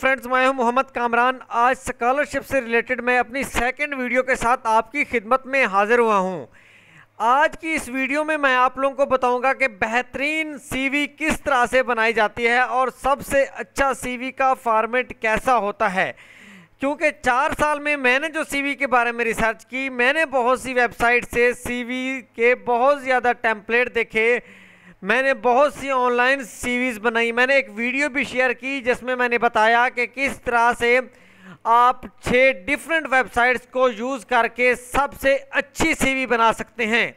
friends मैं हूं मोहम्मद कामरान आज स्कॉलरशिप से रिलेटेड मैं अपनी सेकंड वीडियो के साथ आपकी खिदमत में हाज़िर हुआ हूं आज की इस वीडियो में मैं आप लोगों को बताऊंगा कि बेहतरीन सीवी किस तरह से बनाई जाती है और सबसे अच्छा सीवी का फॉर्मेट कैसा होता है क्योंकि चार साल में मैंने जो सी के बारे में रिसर्च की मैंने बहुत सी वेबसाइट से सी के बहुत ज़्यादा टेम्पलेट देखे मैंने बहुत सी ऑनलाइन सीरीज़ बनाई मैंने एक वीडियो भी शेयर की जिसमें मैंने बताया कि किस तरह से आप छः डिफरेंट वेबसाइट्स को यूज़ करके सबसे अच्छी सी बना सकते हैं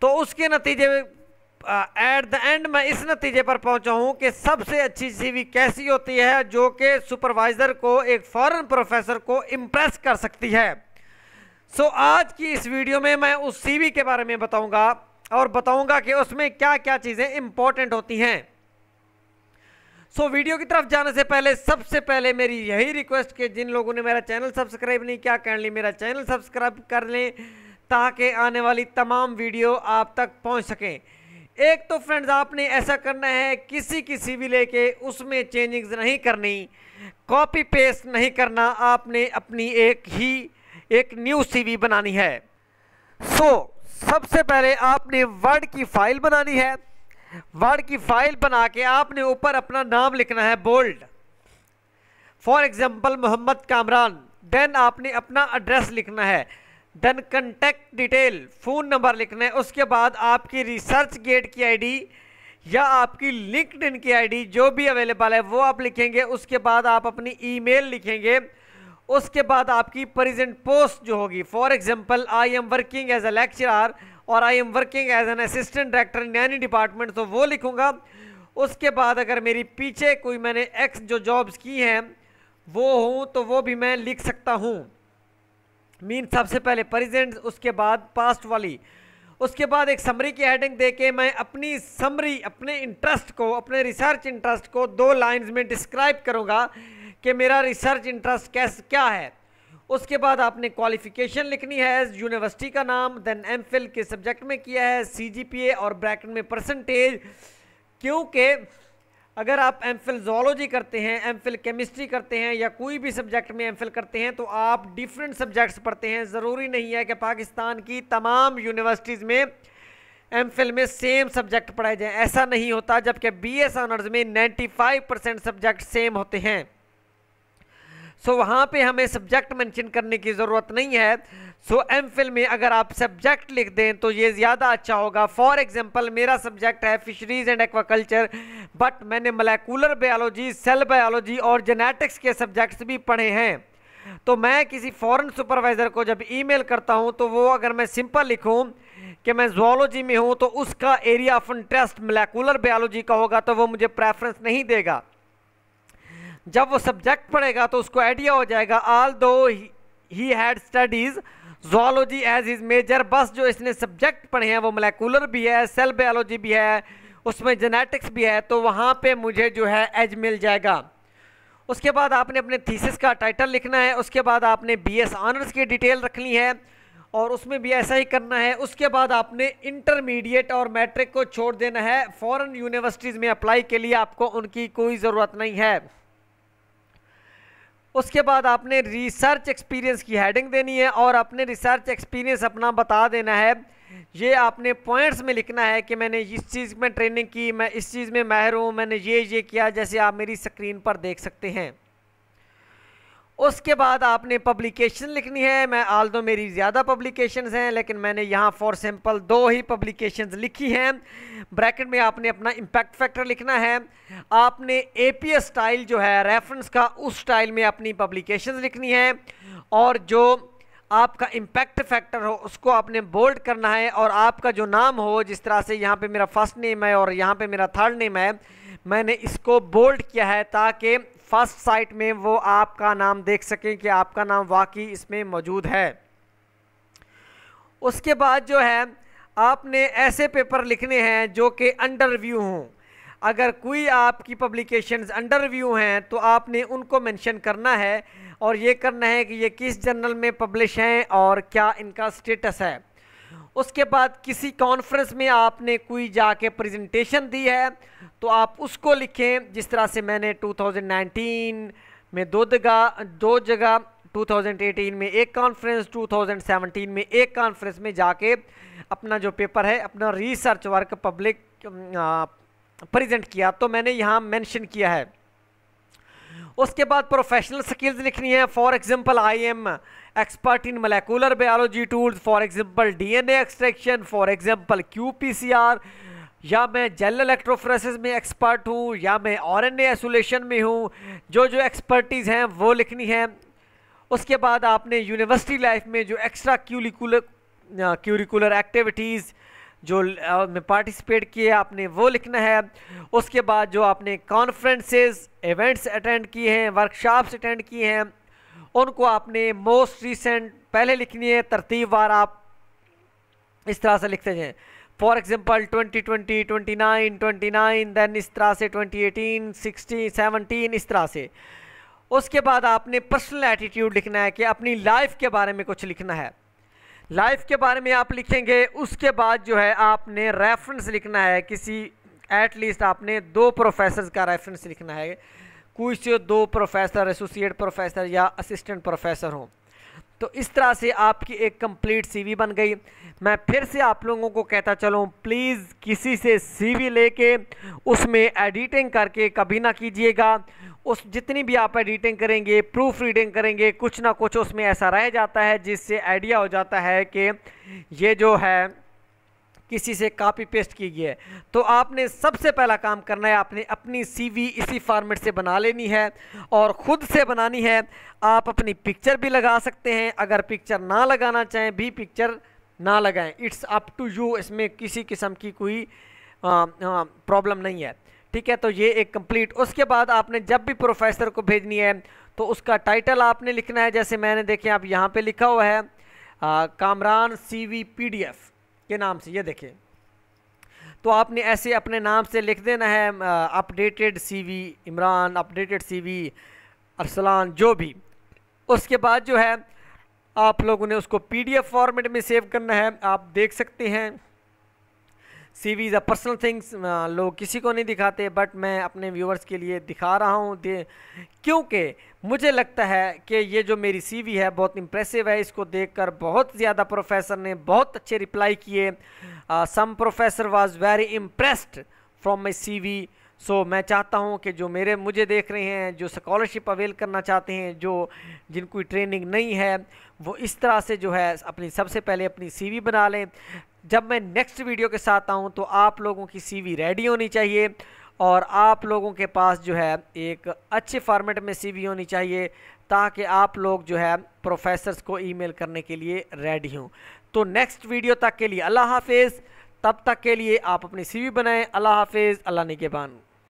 तो उसके नतीजे एट द एंड मैं इस नतीजे पर पहुंचा हूं कि सबसे अच्छी सी कैसी होती है जो कि सुपरवाइज़र को एक फॉरेन प्रोफेसर को इम्प्रेस कर सकती है सो so, आज की इस वीडियो में मैं उस सी के बारे में बताऊंगा और बताऊंगा कि उसमें क्या क्या चीज़ें इंपॉर्टेंट होती हैं सो so, वीडियो की तरफ जाने से पहले सबसे पहले मेरी यही रिक्वेस्ट कि जिन लोगों ने मेरा चैनल सब्सक्राइब नहीं किया ली मेरा चैनल सब्सक्राइब कर लें ताकि आने वाली तमाम वीडियो आप तक पहुंच सकें एक तो फ्रेंड्स आपने ऐसा करना है किसी की सीवी लेके उसमें चेंजिंग्स नहीं करनी कॉपी पेस्ट नहीं करना आपने अपनी एक ही एक न्यू सीवी बनानी है सो so, सबसे पहले आपने वर्ड की फाइल बनानी है वर्ड की फाइल बना के आपने ऊपर अपना नाम लिखना है bold for example Mohammad Kamran then आपने अपना एड्रेस लिखना है then contact detail phone number लिखना है उसके बाद आपकी रिसर्च गेट की आईडी या आपकी लिंकड की आईडी जो भी अवेलेबल है वो आप लिखेंगे उसके बाद आप अपनी ईमेल लिखेंगे उसके बाद आपकी प्रेजेंट पोस्ट जो होगी for example I am working as a lecturer और I am working as an assistant director in any department तो वो लिखूंगा उसके बाद अगर मेरी पीछे कोई मैंने एक्स जो जॉब्स की हैं वो हूँ तो वो भी मैं लिख सकता हूँ मीन सबसे पहले प्रेजेंट उसके बाद पास्ट वाली उसके बाद एक समरी की हेडिंग दे के मैं अपनी समरी अपने इंटरेस्ट को अपने रिसर्च इंटरेस्ट को दो लाइंस में डिस्क्राइब करूँगा कि मेरा रिसर्च इंटरेस्ट कैस क्या है उसके बाद आपने क्वालिफिकेशन लिखनी है यूनिवर्सिटी का नाम देन फिल के सब्जेक्ट में किया है ए और ब्रैकेट में परसेंटेज क्योंकि अगर आप एम फिल जोलॉजी करते हैं एम फिल केमिस्ट्री करते हैं या कोई भी सब्जेक्ट में एम फिल करते हैं तो आप डिफरेंट सब्जेक्ट्स पढ़ते हैं ज़रूरी नहीं है कि पाकिस्तान की तमाम यूनिवर्सिटीज़ में एम फिल में सेम सब्जेक्ट पढ़ाए जाएँ ऐसा नहीं होता जबकि बी एस ऑनर्स में 95 परसेंट सब्जेक्ट सेम होते हैं सो so, वहाँ पे हमें सब्जेक्ट मेंशन करने की ज़रूरत नहीं है सो so, एम फिल में अगर आप सब्जेक्ट लिख दें तो ये ज़्यादा अच्छा होगा फॉर एग्जांपल मेरा सब्जेक्ट है फिशरीज एंड एक्वाकल्चर बट मैंने मलेकुलर बायोलॉजी सेल बायोलॉजी और जेनेटिक्स के सब्जेक्ट्स भी पढ़े हैं तो मैं किसी फ़ॉरन सुपरवाइज़र को जब ई करता हूँ तो वो अगर मैं सिंपल लिखूँ कि मैं जोलॉजी में हूँ तो उसका area of interest molecular biology का होगा तो वो मुझे प्रेफरेंस नहीं देगा जब वो सब्जेक्ट पढ़ेगा तो उसको आइडिया हो जाएगा आल दो ही head studies zoology as is major बस जो इसने सब्जेक्ट पढ़े हैं वो मलेकुलर भी है सेल बायोलॉजी भी है उसमें जेनेटिक्स भी है तो वहाँ पे मुझे जो है एज मिल जाएगा उसके बाद आपने अपने थीसिस का टाइटल लिखना है उसके बाद आपने बी एस ऑनर्स की डिटेल रखनी है और उसमें भी ऐसा ही करना है उसके बाद आपने इंटरमीडिएट और मैट्रिक को छोड़ देना है फ़ॉरन यूनिवर्सिटीज़ में अप्लाई के लिए आपको उनकी कोई ज़रूरत नहीं है उसके बाद आपने रिसर्च एक्सपीरियंस की हेडिंग देनी है और अपने रिसर्च एक्सपीरियंस अपना बता देना है ये आपने पॉइंट्स में लिखना है कि मैंने इस चीज़ में ट्रेनिंग की मैं इस चीज़ में माहिर हूँ मैंने ये ये किया जैसे आप मेरी स्क्रीन पर देख सकते हैं उसके बाद आपने पब्लिकेशन लिखनी है मैं आल दो मेरी ज़्यादा पब्लिकेशंस हैं लेकिन मैंने यहाँ फॉर सिंपल दो ही पब्लिकेशंस लिखी हैं ब्रैकेट में आपने अपना इम्पैक्ट फैक्टर लिखना है आपने ए स्टाइल जो है रेफरेंस का उस स्टाइल में अपनी पब्लिकेशंस लिखनी है और जो आपका इम्पैक्ट फैक्टर हो उसको आपने बोल्ड करना है और आपका जो नाम हो जिस तरह से यहाँ पर मेरा फर्स्ट नेम है और यहाँ पर मेरा थर्ड नेम है मैंने इसको बोल्ड किया है ताकि फर्स्ट साइट में वो आपका नाम देख सकें कि आपका नाम वाकई इसमें मौजूद है उसके बाद जो है आपने ऐसे पेपर लिखने हैं जो कि अंडर रिव्यू हों अगर कोई आपकी पब्लिकेशंस अंडर रिव्यू हैं तो आपने उनको मेंशन करना है और ये करना है कि ये किस जर्नल में पब्लिश हैं और क्या इनका स्टेटस है उसके बाद किसी कॉन्फ्रेंस में आपने कोई जाके प्रेजेंटेशन दी है तो आप उसको लिखें जिस तरह से मैंने 2019 में दो जगह दो जगह 2018 में एक कॉन्फ्रेंस 2017 में एक कॉन्फ्रेंस में जाके अपना जो पेपर है अपना रिसर्च वर्क पब्लिक प्रेजेंट किया तो मैंने यहाँ मेंशन किया है उसके बाद प्रोफेशनल स्किल्स लिखनी है for example I am expert in molecular biology tools for example DNA extraction for example qPCR या मैं जेल इलेक्ट्रोफ्रेसिस में एक्सपर्ट हूँ या मैं एन एसोलेशन में हूँ जो जो एक्सपर्टीज़ हैं वो लिखनी है उसके बाद आपने यूनिवर्सिटी लाइफ में जो एक्स्ट्रा क्यूलिकुलर क्यूरिकुलर एक्टिविटीज़ जो में पार्टिसिपेट किए आपने वो लिखना है उसके बाद जो आपने कॉन्फ्रेंसेस इवेंट्स अटेंड किए हैं वर्कशॉप्स अटेंड किए हैं उनको आपने मोस्ट रिसेंट पहले लिखनी है तरतीब वार आप इस तरह से लिखते जाएँ फॉर एग्ज़ाम्पल 2020, 29, 29 देन इस तरह से 2018, 16, 17 इस तरह से उसके बाद आपने पर्सनल एटीट्यूड लिखना है कि अपनी लाइफ के बारे में कुछ लिखना है लाइफ के बारे में आप लिखेंगे उसके बाद जो है आपने रेफरेंस लिखना है किसी एटलीस्ट आपने दो प्रोफेसर का रेफरेंस लिखना है कुछ दो प्रोफेसर एसोसिएट प्रोफेसर या असिस्टेंट प्रोफेसर हों तो इस तरह से आपकी एक कंप्लीट सीवी बन गई मैं फिर से आप लोगों को कहता चलूँ प्लीज़ किसी से सीवी लेके उसमें एडिटिंग करके कभी ना कीजिएगा उस जितनी भी आप एडिटिंग करेंगे प्रूफ रीडिंग करेंगे कुछ ना कुछ उसमें ऐसा रह जाता है जिससे आइडिया हो जाता है कि ये जो है किसी से कापी पेस्ट की गई है तो आपने सबसे पहला काम करना है आपने अपनी सीवी इसी फॉर्मेट से बना लेनी है और ख़ुद से बनानी है आप अपनी पिक्चर भी लगा सकते हैं अगर पिक्चर ना लगाना चाहें भी पिक्चर ना लगाएं इट्स अप टू यू इसमें किसी किस्म की कोई प्रॉब्लम नहीं है ठीक है तो ये एक कंप्लीट उसके बाद आपने जब भी प्रोफेसर को भेजनी है तो उसका टाइटल आपने लिखना है जैसे मैंने देखें आप यहाँ पे लिखा हुआ है आ, कामरान सी वी पी डी एफ़ के नाम से ये देखें तो आपने ऐसे अपने नाम से लिख देना है updated CV Imran updated CV Arsalan जो भी उसके बाद जो है आप लोगों ने उसको पीडीएफ फॉर्मेट में सेव करना है आप देख सकते हैं सी V is a personal things लोग किसी को नहीं दिखाते बट मैं अपने व्यूवर्स के लिए दिखा रहा हूँ क्योंकि मुझे लगता है कि ये जो मेरी सी वी है बहुत इम्प्रेसिव है इसको देखकर बहुत ज़्यादा प्रोफेसर ने बहुत अच्छे रिप्लाई किए some professor was very impressed from my CV so सो so, मैं चाहता हूँ कि जो मेरे मुझे देख रहे हैं जो स्कॉलरशिप अवेल करना चाहते हैं जो जिनको ट्रेनिंग नहीं है वो इस तरह से जो है अपनी सबसे पहले अपनी सीवी बना लें जब मैं नेक्स्ट वीडियो के साथ आऊँ तो आप लोगों की सीवी रेडी होनी चाहिए और आप लोगों के पास जो है एक अच्छे फॉर्मेट में सीवी होनी चाहिए ताकि आप लोग जो है प्रोफेसर्स को ईमेल करने के लिए रेडी हों तो नेक्स्ट वीडियो तक के लिए अल्लाह हाफिज़ तब तक के लिए आप अपनी सीवी बनाएं अल्लाह हाफिज़ अल्लाह निगेबान